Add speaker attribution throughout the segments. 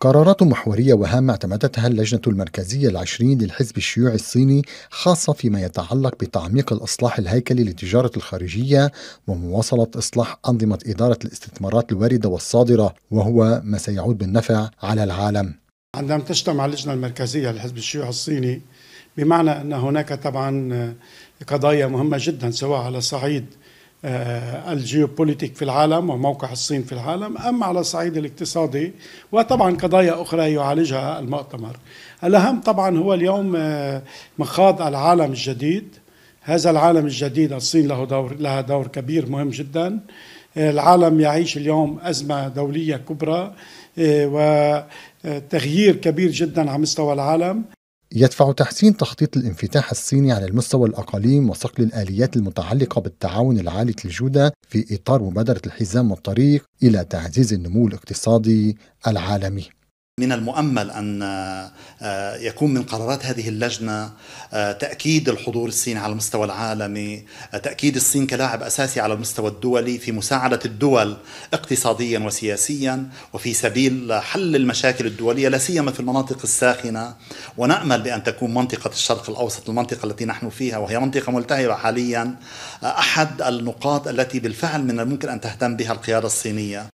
Speaker 1: قرارات محورية وهامة اعتمدتها اللجنة المركزية العشرين للحزب الشيوعي الصيني خاصة فيما يتعلق بتعميق الإصلاح الهيكلي للتجارة الخارجية ومواصلة إصلاح أنظمة إدارة الاستثمارات الواردة والصادرة وهو ما سيعود بالنفع على العالم
Speaker 2: عندما تجتمع اللجنة المركزية للحزب الشيوعي الصيني بمعنى أن هناك طبعا قضايا مهمة جدا سواء على صعيد آه، الجيوبوليتيك في العالم وموقع الصين في العالم أما على الصعيد الاقتصادي وطبعا قضايا أخرى يعالجها المؤتمر الأهم طبعا هو اليوم آه، مخاض العالم الجديد هذا العالم الجديد الصين له دور لها دور كبير مهم جدا آه، العالم يعيش اليوم أزمة دولية كبرى وتغيير كبير جدا على مستوى العالم
Speaker 1: يدفع تحسين تخطيط الانفتاح الصيني على المستوى الأقاليم وصقل الآليات المتعلقة بالتعاون العالي الجودة في إطار مبادرة الحزام والطريق إلى تعزيز النمو الاقتصادي العالمي
Speaker 3: من المؤمل أن آه، آه، يكون من قرارات هذه اللجنة آه، تأكيد الحضور الصيني على المستوى العالمي تأكيد الصين كلاعب أساسي على المستوى الدولي في مساعدة الدول اقتصاديا وسياسيا وفي سبيل حل المشاكل الدولية لا سيما في المناطق الساخنة ونأمل بأن تكون منطقة الشرق الأوسط المنطقة التي نحن فيها وهي منطقة ملتهبة حاليا أحد النقاط التي بالفعل من الممكن أن تهتم بها القيادة الصينية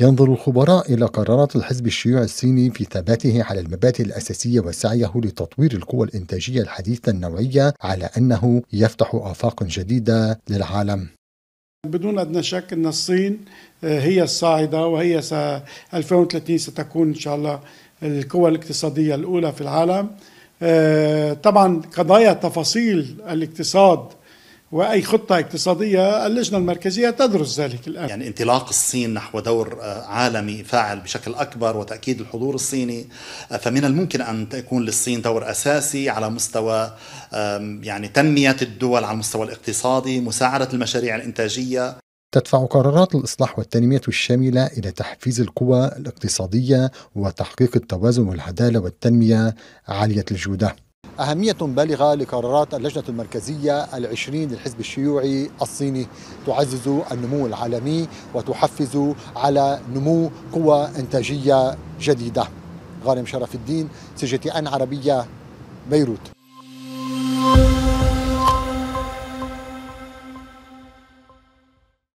Speaker 1: ينظر الخبراء إلى قرارات الحزب الشيوعي الصيني في ثباته على المبادئ الأساسية وسعيه لتطوير القوى الإنتاجية الحديثة النوعية على أنه يفتح آفاق جديدة للعالم
Speaker 2: بدون ادنى شك ان الصين آه، هي الصاعده وهي 2030 ستكون ان شاء الله القوى الاقتصاديه الاولى في العالم. آه، طبعا قضايا تفاصيل الاقتصاد واي خطه اقتصاديه اللجنه المركزيه تدرس ذلك الان
Speaker 3: يعني انطلاق الصين نحو دور آه، عالمي فاعل بشكل اكبر وتاكيد الحضور الصيني آه، فمن الممكن ان تكون للصين دور اساسي على مستوى يعني تنميه الدول على المستوى الاقتصادي مساعده المشاريع الانتاجيه
Speaker 1: تدفع قرارات الإصلاح والتنمية الشاملة إلى تحفيز القوى الاقتصادية وتحقيق التوازن والعدالة والتنمية عالية الجودة أهمية بالغة لقرارات اللجنة المركزية العشرين للحزب الشيوعي الصيني تعزز النمو العالمي وتحفز على نمو قوى إنتاجية جديدة غانم شرف الدين سجتي ان عربيه بيروت